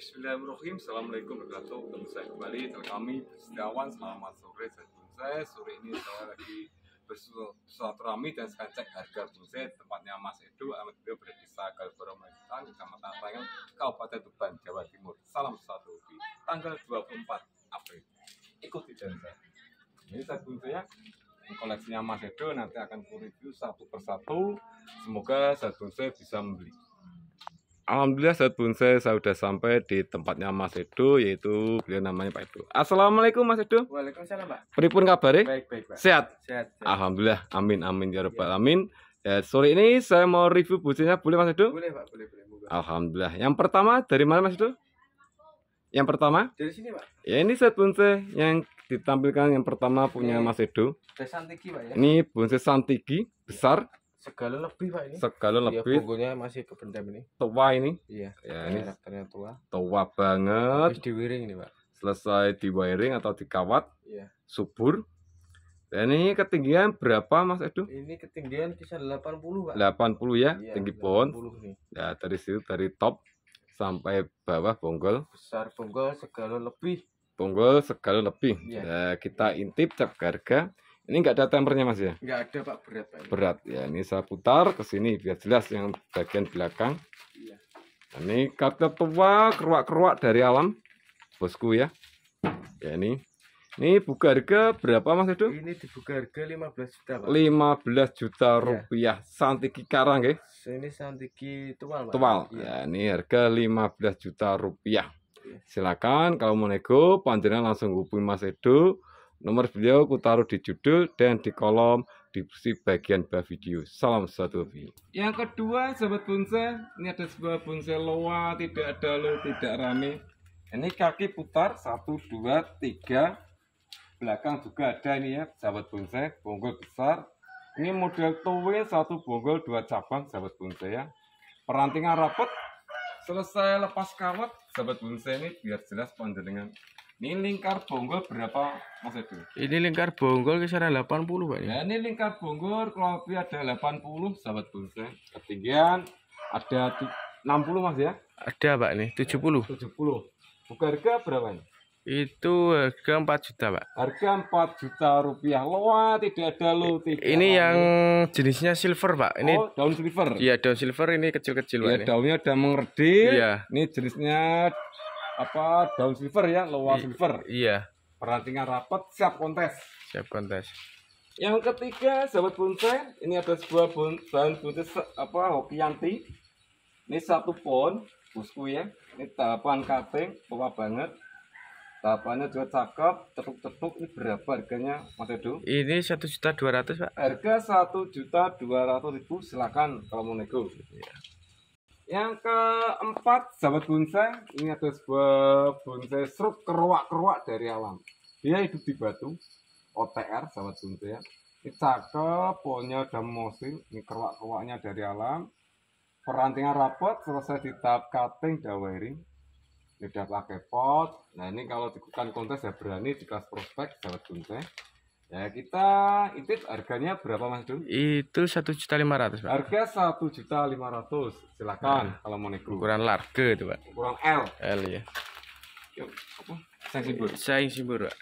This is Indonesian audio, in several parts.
Bismillahirrahmanirrahim. Assalamualaikum warahmatullahi wabarakatuh. Ketemu saya kembali dengan kami Setiawan. Selamat sore sebelum saya. Sore ini saya lagi bersilaturahmi dan saya cek harga bonsai tempatnya Mas Edo Ahmad Edo berdesa Galboro Majitan Kecamatan Tangan Kabupaten Tuban Jawa Timur salam satu di tanggal 24 April ikuti dan saya ini saya ya. koleksinya Mas Edo nanti akan review satu persatu semoga saya bisa membeli Alhamdulillah saya pun saya, sudah sampai di tempatnya Mas Edo yaitu beliau namanya Pak Edo. Assalamualaikum Mas Edo. Waalaikumsalam Pak. kabar ya? Baik baik Pak. Sehat? Sehat. sehat. Alhamdulillah. Amin amin ya robbal ya. alamin. Ya, sore ini saya mau review businya boleh Mas Edo? Boleh Pak, boleh boleh. Buka. Alhamdulillah. Yang pertama dari mana Mas Edo? Yang pertama? Dari sini Pak. Ya ini saya pun yang ditampilkan yang pertama punya ini, Mas Edo. Santigi Pak ya. Ini bonsai santigi besar segala lebih pak ini segala iya, lebih punggungnya masih kependam ini tua ini iya ya ini karakternya tua tua banget Habis di wiring ini pak selesai di wiring atau di kawat iya. subur dan ini ketinggian berapa Mas Edu? Ini ketinggian delapan 80 Pak 80 ya, iya, tinggi pohon Ya dari situ dari top sampai bawah bonggol Besar bonggol segala lebih Bonggol segala lebih iya. ya, Kita intip cap harga ini enggak ada tempernya mas ya? Enggak ada pak, berat pak. Berat ya, ini saya putar ke sini biar jelas yang bagian belakang. Iya. Ini kaca tua keruak-keruak dari alam bosku ya. Ya ini. Ini buka harga berapa Mas Edo? Ini dibuka harga 15 juta, Pak. 15 juta iya. rupiah. iya. Santiki karang ya? Ini santiki tua. Pak. Tual. Iya. Ya. ini harga 15 juta rupiah. Iya. Silakan kalau mau nego panjenengan langsung hubungi Mas Edo Nomor beliau ku taruh di judul dan di kolom di bagian bawah video. Salam satu hobi. Yang kedua, sahabat bonsai, ini ada sebuah bonsai loa, tidak ada lo, tidak rame. Ini kaki putar, satu, dua, tiga. Belakang juga ada ini ya, sahabat bonsai, bonggol besar. Ini model towe, satu bonggol, dua cabang, sahabat bonsai ya. Perantingan rapat, selesai lepas kawat, sahabat bonsai ini biar jelas panjenengan ini lingkar bonggol berapa Mas itu? Ini lingkar bonggol kisaran 80 Pak ya. ini lingkar bonggol kalau lebih ada 80 sahabat bonsai. Ketinggian ada 60 Mas ya? Ada Pak nih, 70. 70. Buka harga berapa ini? Itu harga 4 juta Pak. Harga 4 juta rupiah. loh tidak ada lo tidak. Ini lalu. yang jenisnya silver Pak. Ini oh, daun silver. Iya, daun silver ini kecil-kecil Ya daunnya udah mengerdil. Iya. Ini jenisnya apa daun silver ya, lowa silver. Iya. perantingan rapat, siap kontes. Siap kontes. Yang ketiga, sahabat bonsai, ini ada sebuah bon, bahan bonsai apa hoki hokianti. Ini satu pohon, busku ya. Ini tahapan cutting, bawa banget. Tahapannya juga cakep, cetuk-cetuk. Ini berapa harganya, Mas Edo? Ini satu juta dua ratus, Pak. Harga satu juta dua ratus ribu, silakan kalau mau nego. Ya. Yang keempat, sahabat bonsai, ini ada sebuah bonsai serut keruak-keruak dari alam. Dia hidup di batu, OTR, sahabat bonsai ya. Ini cakep, pohonnya udah mosil, ini keruak-keruaknya dari alam. Perantingan rapat, selesai di tahap cutting, dawering. Ini udah pakai pot. Nah ini kalau ikutan kontes ya berani di kelas prospek, sahabat bonsai. Ya kita itu harganya berapa Mas Dung? Itu satu juta lima ratus Pak. Harga satu juta lima ratus. Silakan nah, kalau mau nego. Ukuran large itu Pak. Ukuran L. L ya. Yuk, simbur. Saya simbur Pak.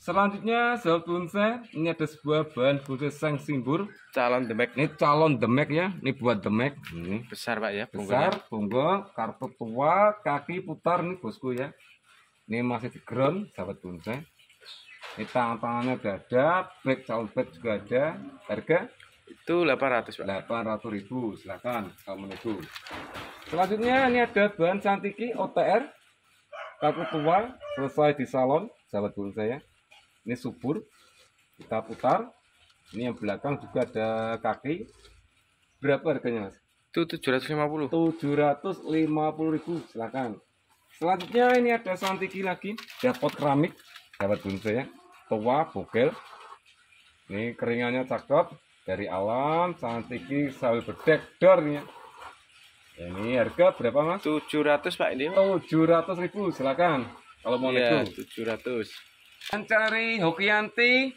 Selanjutnya sahabat bonsai ini ada sebuah bahan khusus sang simbur calon demek. Ini calon demek ya, ini buat demek. Ini besar pak ya, besar, punggung kartu tua, kaki putar nih bosku ya. Ini masih di ground sahabat bonsai. Ini tangan tangannya udah ada, back sound back juga ada. Harga? Itu 800 Pak. 800 ribu, silakan kalau itu. Selanjutnya ini ada bahan santiki OTR kaku tua selesai di salon sahabat burung saya ini subur kita putar ini yang belakang juga ada kaki berapa harganya mas? itu 750 750 ribu silakan selanjutnya ini ada santiki lagi dapot keramik sahabat burung saya tua bugil ini keringannya cakep dari alam cantik, sawi bedek dornya ini harga berapa mas? 700 pak ini 700 ribu silakan kalau mau iya, itu 700 mencari hokianti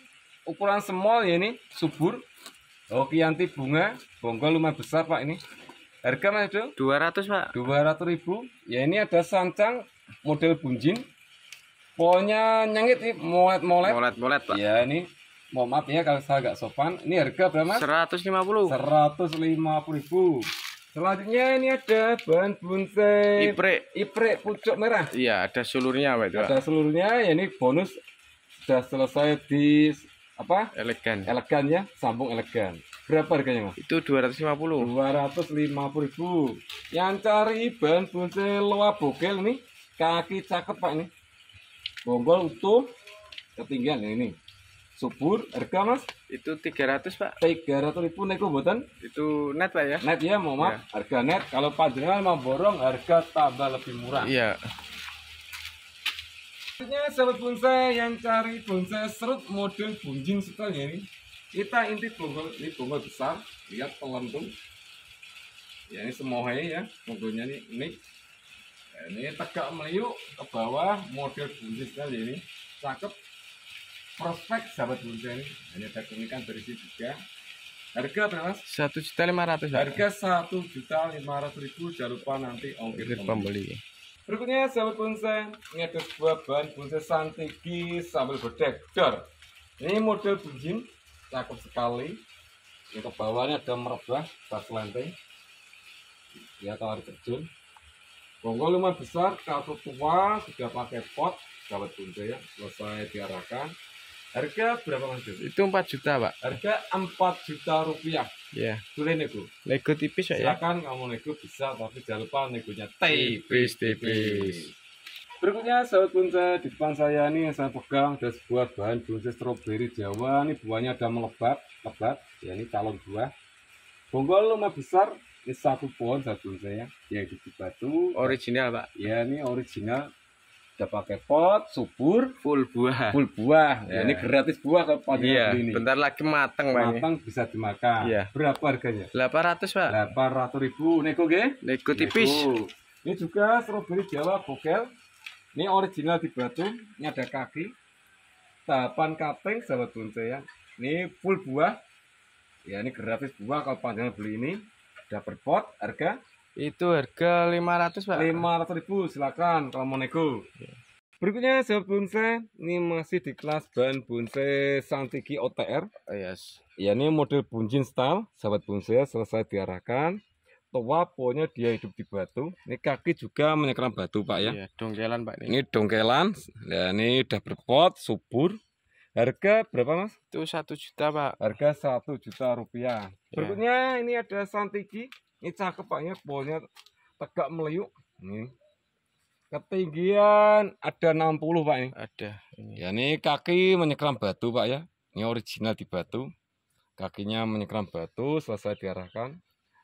ukuran small ya ini subur hokianti bunga bonggol lumayan besar pak ini harga mas itu? 200 pak 200 ribu ya ini ada sancang model bunjin pokoknya nyengit nih molet molet molet molet pak ya ini mohon maaf ya kalau saya agak sopan ini harga berapa seratus 150 puluh ribu selanjutnya ini ada bahan bonsai. ipre ipre pucuk merah iya ada seluruhnya pak ada seluruhnya ya ini bonus sudah selesai di apa elegan elegan ya sambung elegan berapa harganya mas itu 250 250 ribu yang cari bahan bonsai loa bogel nih kaki cakep pak nih Bonggol utuh ketinggian ya ini. Subur harga Mas? Itu 300, Pak. 300 ribu naik buatan Itu net, Pak ya. Net ya, mau mas. Ya. Harga net kalau panjangan mau borong harga tambah lebih murah. Iya. akhirnya sahabat bonsai yang cari bonsai serut model bunjing sekali ini. Kita inti bonggol, ini bonggol besar, lihat pelengkung. Ya ini semohai ya, bonggolnya ini unik ini tegak meliuk ke bawah model bunyi sekali ini cakep perfect sahabat buncit ini Ini ada keunikan berisi juga. harga berapa mas? satu juta lima ratus harga satu juta lima ratus ribu jangan lupa nanti ongkir pembeli berikutnya sahabat bonsai ini ada sebuah bahan bonsai santigi sambil berdekor. dor ini model bunjin cakep sekali Ini ke bawahnya ada merubah bak lantai. ya tawar terjun Bonggol lumayan besar, kartu tua, sudah pakai pot, sahabat bunda ya, selesai diarahkan. Harga berapa mas Jun? Itu 4 juta pak. Harga 4 juta rupiah. Iya. Yeah. Boleh nego. Nego tipis ya. Silakan kamu nego bisa, tapi jangan lupa negonya tipis tipis. Berikutnya sahabat bonsai di depan saya ini yang saya pegang ada sebuah bahan bonsai stroberi Jawa. Ini buahnya ada melebat, lebat. Ya ini calon buah. Bonggol lumayan besar, ini satu pohon satu saya, ya di batu. Original pak? Ya ini original. Udah pakai pot, subur, full buah. Full buah. Ya, ya ini gratis buah ke pot iya, ini. Bentar lagi mateng pak. Mateng ini. bisa dimakan. Iya. Berapa harganya? ratus pak. ratus ribu. Neko ge? Neko tipis. Neko. Ini juga strawberry Jawa bokel. Ini original di batu. Ini ada kaki. Tahapan kapeng sahabat bonsai ya. Ini full buah. Ya ini gratis buah kalau panjang beli ini dapat berpot pot harga? Itu harga 500, Pak. 500 ribu, silakan kalau mau nego. Ya. Berikutnya sahabat bonsai, ini masih di kelas bahan bonsai Santiki OTR. Oh, yes. Ya ini model bunjin style, sahabat bonsai selesai diarahkan. Tua pohonnya dia hidup di batu. Ini kaki juga menyekram batu pak ya. Iya, dongkelan pak ini. Ini dongkelan, ya ini udah berpot, subur. Harga berapa mas? Itu satu juta pak. Harga satu juta rupiah. Ya. Berikutnya ini ada santiki. Ini cakep paknya pohonnya tegak meliuk. Ini ketinggian ada 60 pak ini. Ada. Ini. Ya ini kaki menyekram batu pak ya. Ini original di batu. Kakinya menyekram batu selesai diarahkan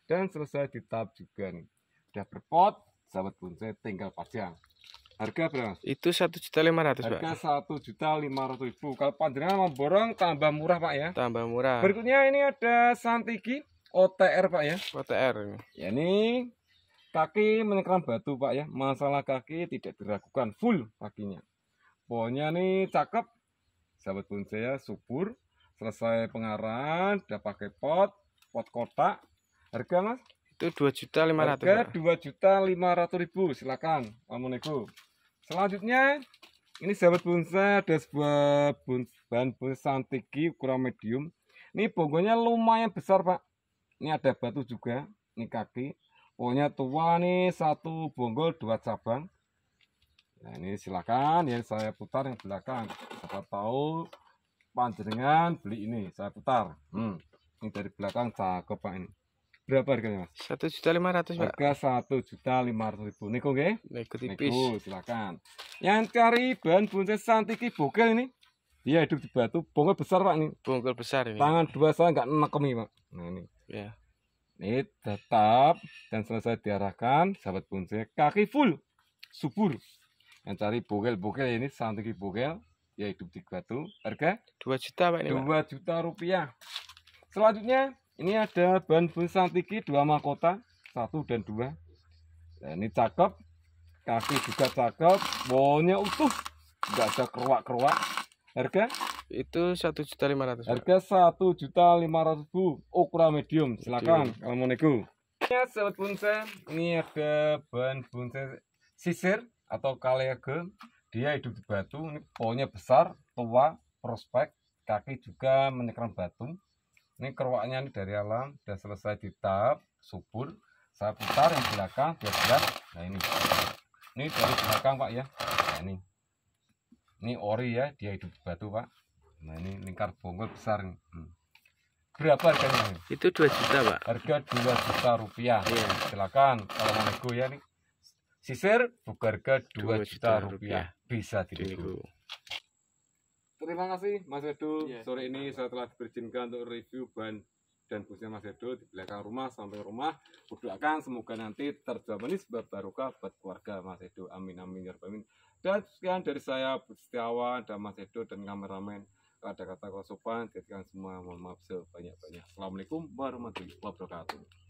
dan selesai ditap juga nih. Sudah berpot, sahabat bonsai tinggal pajang. Harga berapa? Itu satu juta lima ratus pak. Harga satu juta lima ratus ribu. Kalau panjangnya memborong tambah murah pak ya. Tambah murah. Berikutnya ini ada santigi OTR pak ya. OTR. Ya ini kaki menekan batu pak ya. Masalah kaki tidak diragukan full kakinya. Pohonnya nih cakep. Sahabat bonsai ya subur. Selesai pengarahan, udah pakai pot, pot kotak. Harga mas? itu dua juta lima ratus harga dua juta lima ratus ribu silakan assalamualaikum selanjutnya ini sahabat bonsai ada sebuah bons, bahan bonsai santiki ukuran medium ini bonggonya lumayan besar pak ini ada batu juga ini kaki pokoknya tua nih satu bonggol dua cabang nah ini silakan yang saya putar yang belakang siapa tahu panjenengan beli ini saya putar hmm. ini dari belakang cakep pak ini berapa harganya mas? Satu juta lima ratus Harga satu juta lima ratus ribu. Niko nggih? Niko tipis. Niko silakan. Yang cari bahan buncis santiki bokel ini. Dia hidup di batu. Bongkel besar pak nih. Bongkel besar. ini Tangan dua saya nggak nekemi pak. Nah ini. Ya. Ini tetap dan selesai diarahkan sahabat buncis kaki full subur. Yang cari bokel bokel ini santiki bokel dia hidup di batu harga dua juta pak ini dua juta rupiah selanjutnya ini ada ban bahan tinggi dua mahkota, satu dan dua. Nah, ini cakep, kaki juga cakep, bolnya utuh, nggak ada keruak-keruak. Harga? Itu satu juta lima ratus. Harga satu juta lima ratus ribu, ukuran medium. Silakan, kalau mau nego. ini sahabat bonsai, ini ada ban bonsai sisir atau kalege. Dia hidup di batu, ini pohonnya besar, tua, prospek, kaki juga menyekram batu ini keruaknya ini dari alam sudah selesai ditap subur saya putar yang belakang biar jelas nah ini ini dari belakang pak ya nah, ini ini ori ya dia hidup di batu pak nah ini lingkar bonggol besar ini. Hmm. berapa harganya itu dua juta pak harga dua juta rupiah iya. silakan kalau mau ya nih sisir buka harga 2, juta, juta rupiah. rupiah bisa tidak? terima kasih Mas Edo yeah. sore ini saya telah dipercinkan untuk review ban dan busnya Mas Edo di belakang rumah sampai rumah kudoakan semoga nanti terjadi sebab barokah buat keluarga Mas Edo amin amin ya amin dan sekian dari saya Setiawan dan Mas Edo dan kameramen ada kata kosopan sopan semua mohon maaf sebanyak-banyak Assalamualaikum warahmatullahi wabarakatuh